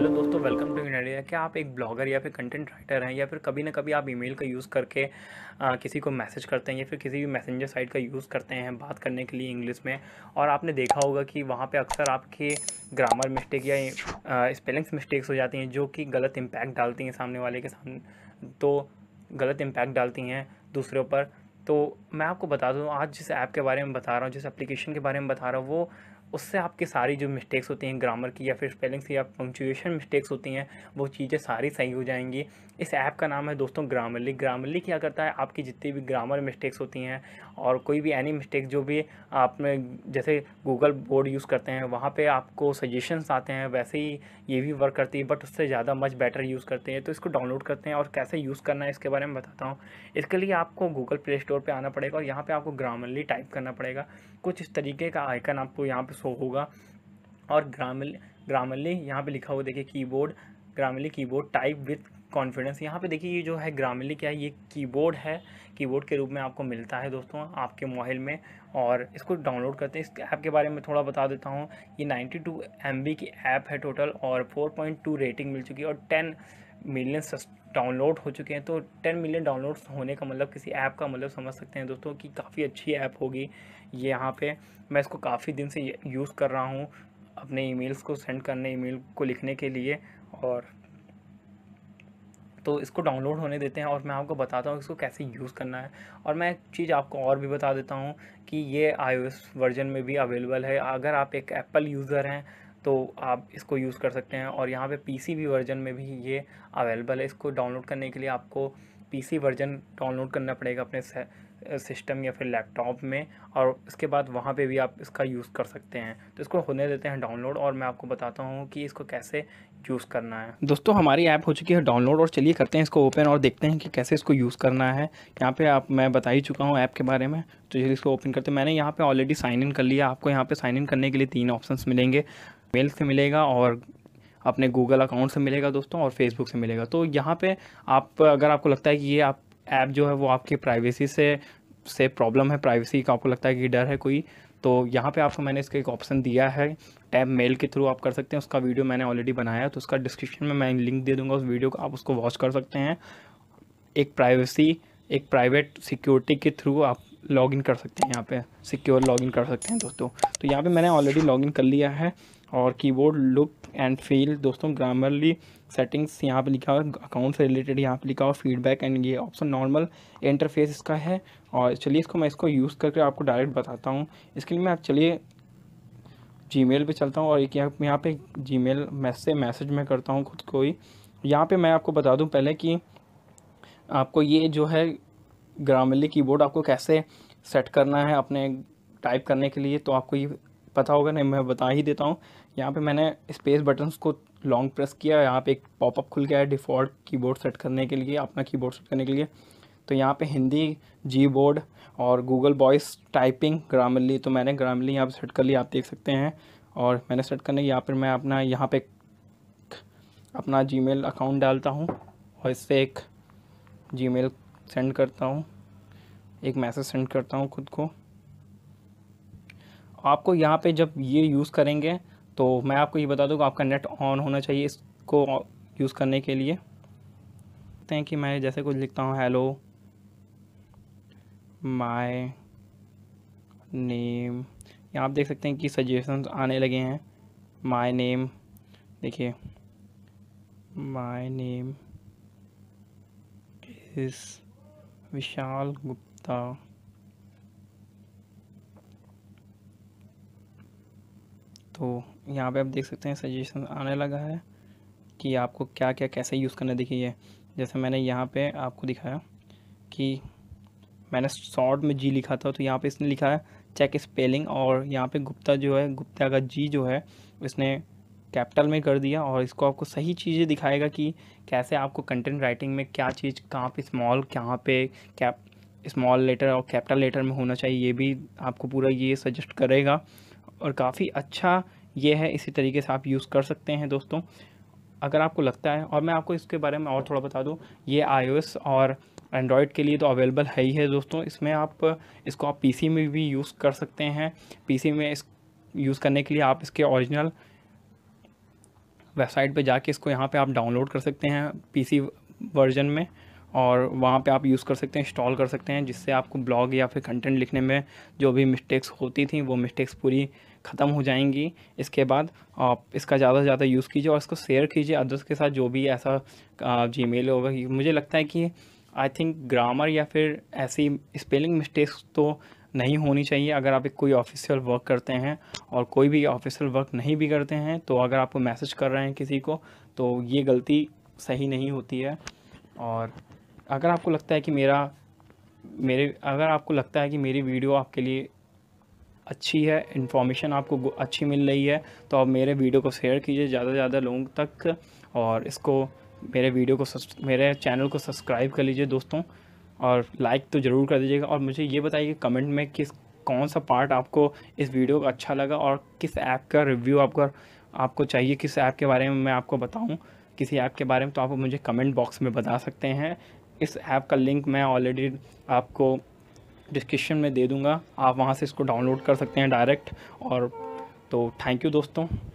hello दोस्तों welcome to India क्या आप एक ब्लॉगर या फिर कंटेंट राइटर हैं या फिर कभी ना कभी आप ईमेल का यूज़ करके आ, किसी को मैसेज करते हैं या फिर किसी भी मैसेंजर साइट का यूज़ करते हैं बात करने के लिए इंग्लिश में और आपने देखा होगा कि वहाँ पे अक्सर आपके ग्रामर मिस्टेक या स्पेलिंग्स मिस्टेक्स हो जाती हैं जो कि गलत इम्पैक्ट डालती हैं सामने वाले के सामने तो गलत इम्पैक्ट डालती हैं दूसरे पर तो मैं आपको बता दूँ आज जिस ऐप के बारे में बता रहा हूँ जिस एप्लीकेशन के बारे में बता रहा हूँ वो उससे आपके सारी जो मिस्टेक्स होती हैं ग्रामर की या फिर स्पेलिंग्स से या पंक्चुएशन मिस्टेक्स होती हैं वो चीज़ें सारी सही हो जाएंगी इस ऐप का नाम है दोस्तों ग्रामरली ग्रामरली क्या करता है आपकी जितनी भी ग्रामर मिस्टेक्स होती हैं और कोई भी एनी मिस्टेक जो भी आप जैसे गूगल बोर्ड यूज़ करते हैं वहाँ पे आपको सजेशंस आते हैं वैसे ही ये भी वर्क करती है बट उससे ज़्यादा मच बेटर यूज़ करते हैं तो इसको डाउनलोड करते हैं और कैसे यूज़ करना है इसके बारे में बताता हूँ इसके लिए आपको गूगल प्ले स्टोर पर आना पड़ेगा और यहाँ पर आपको ग्रामरली टाइप करना पड़ेगा कुछ इस तरीके का आइकन आपको यहाँ पर शो होगा और ग्रामली ग्रामरली यहाँ पर लिखा हुआ देखिए keyboard Grammarly keyboard type with confidence यहाँ पे देखिए ये जो है ग्रामीली क्या है ये कीबोर्ड है कीबोर्ड के रूप में आपको मिलता है दोस्तों आपके मोबाइल में और इसको डाउनलोड करते हैं इस ऐप के बारे में थोड़ा बता देता हूँ ये 92 टू की ऐप है टोटल और 4.2 रेटिंग मिल चुकी है और 10 मिलियन डाउनलोड हो चुके हैं तो 10 मिलियन डाउनलोड्स होने का मतलब किसी ऐप का मतलब समझ सकते हैं दोस्तों कि काफ़ी अच्छी ऐप होगी ये यहाँ पर मैं इसको काफ़ी दिन से यूज़ कर रहा हूँ अपने ई को सेंड करने ई को लिखने के लिए और तो इसको डाउनलोड होने देते हैं और मैं आपको बताता हूँ इसको कैसे यूज़ करना है और मैं एक चीज़ आपको और भी बता देता हूँ कि ये आई वर्जन में भी अवेलेबल है अगर आप एक एप्पल यूज़र हैं तो आप इसको यूज़ कर सकते हैं और यहाँ पे पीसीबी वर्जन में भी ये अवेलेबल है इसको डाउनलोड करने के लिए आपको पीसी वर्जन डाउनलोड करना पड़ेगा अपने सिस्टम या फिर लैपटॉप में और इसके बाद वहाँ पे भी आप इसका यूज़ कर सकते हैं तो इसको होने देते हैं डाउनलोड और मैं आपको बताता हूँ कि इसको कैसे यूज़ करना है दोस्तों हमारी ऐप हो चुकी है डाउनलोड और चलिए करते हैं इसको ओपन और देखते हैं कि कैसे इसको यूज़ करना है यहाँ पे आप मैं बता ही चुका हूँ ऐप के बारे में तो चलिए इसको ओपन करते हैं मैंने यहाँ पर ऑलरेडी साइन इन कर लिया आपको यहाँ पर साइन इन करने के लिए तीन ऑप्शन मिलेंगे मेल से मिलेगा और अपने गूगल अकाउंट से मिलेगा दोस्तों और फेसबुक से मिलेगा तो यहाँ पे आप अगर आपको लगता है कि ये आप ऐप जो है वो आपकी प्राइवेसी से से प्रॉब्लम है प्राइवेसी का आपको लगता है कि डर है कोई तो यहाँ पे आपको मैंने इसका एक ऑप्शन दिया है टैब मेल के थ्रू आप कर सकते हैं उसका वीडियो मैंने ऑलरेडी बनाया है तो उसका डिस्क्रिप्शन में मैं लिंक दे दूँगा उस वीडियो को आप उसको वॉच कर सकते हैं एक प्राइवेसी एक प्राइवेट सिक्योरिटी के थ्रू आप इन कर सकते हैं यहाँ पे सिक्योर लॉगिन कर सकते हैं दोस्तों तो यहाँ पे मैंने ऑलरेडी लॉगिन कर लिया है और कीबोर्ड लुक एंड फील दोस्तों ग्रामरली सेटिंग्स यहाँ पे लिखा हुआ है अकाउंट से रिलेटेड यहाँ पे लिखा हुआ फीडबैक एंड ये ऑप्शन नॉर्मल इंटरफेस इसका है और चलिए इसको मैं इसको यूज़ करके आपको डायरेक्ट बताता हूँ इसके लिए मैं आप चलिए जी मेल पर चलता हूँ और एक यहाँ पर जी मेल मैसेज मैसेज में करता हूँ खुद को ही यहाँ पर मैं आपको बता दूँ पहले कि आपको ये जो है ग्रामरली कीबोर्ड आपको कैसे सेट करना है अपने टाइप करने के लिए तो आपको ये पता होगा नहीं मैं बता ही देता हूँ यहाँ पे मैंने स्पेस बटन्स को लॉन्ग प्रेस किया यहाँ पे एक पॉपअप खुल गया है डिफ़ॉल्ट कीबोर्ड सेट करने के लिए अपना कीबोर्ड सेट करने के लिए तो यहाँ पे हिंदी जी बोर्ड और गूगल बॉयस टाइपिंग ग्रामरली तो मैंने ग्रामरली यहाँ पर सेट कर लिया आप देख सकते हैं और मैंने सेट करने यहाँ पर मैं अपना यहाँ पर अपना जी अकाउंट डालता हूँ और इससे एक जी सेंड करता हूँ एक मैसेज सेंड करता हूँ खुद को आपको यहाँ पे जब ये यूज़ करेंगे तो मैं आपको ये बता दूँगा आपका नेट ऑन होना चाहिए इसको यूज़ करने के लिए देखते हैं कि मैं जैसे कुछ लिखता हूँ हेलो माय नेम यहाँ आप देख सकते हैं कि सजेशंस आने लगे हैं माय नेम देखिए my name is Vishal Gupta तो यहाँ पे आप देख सकते हैं सजेशन आने लगा है कि आपको क्या क्या कैसे यूज़ करना देखिए जैसे मैंने यहाँ पे आपको दिखाया कि मैंने शॉर्ट में जी लिखा था तो यहाँ पे इसने लिखा है चेक स्पेलिंग और यहाँ पे गुप्ता जो है गुप्ता का जी जो है इसने कैपिटल में कर दिया और इसको आपको सही चीज़ें दिखाएगा कि कैसे आपको कंटेंट राइटिंग में क्या चीज़ कहाँ पर स्मॉल कहाँ पर कैप स्मॉल लेटर और कैपिटल लेटर में होना चाहिए ये भी आपको पूरा ये सजेस्ट करेगा और काफ़ी अच्छा ये है इसी तरीके से आप यूज़ कर सकते हैं दोस्तों अगर आपको लगता है और मैं आपको इसके बारे में और थोड़ा बता दूँ ये आई और एंड्रॉयड के लिए तो अवेलेबल है ही है दोस्तों इसमें आप इसको आप पी में भी यूज़ कर सकते हैं पी में इस यूज़ करने के लिए आप इसके ओरिजिनल वेबसाइट पे जाके इसको यहाँ पे आप डाउनलोड कर सकते हैं पीसी वर्जन में और वहाँ पे आप यूज़ कर सकते हैं इंस्टॉल कर सकते हैं जिससे आपको ब्लॉग या फिर कंटेंट लिखने में जो भी मिस्टेक्स होती थी वो मिस्टेक्स पूरी ख़त्म हो जाएंगी इसके बाद आप इसका ज़्यादा से ज़्यादा यूज़ कीजिए और इसको शेयर कीजिए अदर्स के साथ जो भी ऐसा जी मेल होगा मुझे लगता है कि आई थिंक ग्रामर या फिर ऐसी स्पेलिंग मिस्टेक्स तो नहीं होनी चाहिए अगर आप एक कोई ऑफिशियल वर्क करते हैं और कोई भी ऑफिशियल वर्क नहीं भी करते हैं तो अगर आप मैसेज कर रहे हैं किसी को तो ये गलती सही नहीं होती है और अगर आपको लगता है कि मेरा मेरे अगर आपको लगता है कि मेरी वीडियो आपके लिए अच्छी है इन्फॉर्मेशन आपको अच्छी मिल रही है तो आप मेरे वीडियो को शेयर कीजिए ज़्यादा से ज़्यादा लोगों तक और इसको मेरे वीडियो को मेरे चैनल को सब्सक्राइब कर लीजिए दोस्तों और लाइक तो ज़रूर कर दीजिएगा और मुझे ये बताइए कमेंट में किस कौन सा पार्ट आपको इस वीडियो का अच्छा लगा और किस ऐप का रिव्यू आपका आपको चाहिए किस ऐप के बारे में मैं आपको बताऊं किसी ऐप के बारे में तो आप मुझे कमेंट बॉक्स में बता सकते हैं इस ऐप का लिंक मैं ऑलरेडी आपको डिस्क्रिप्शन में दे दूँगा आप वहाँ से इसको डाउनलोड कर सकते हैं डायरेक्ट और तो थैंक यू दोस्तों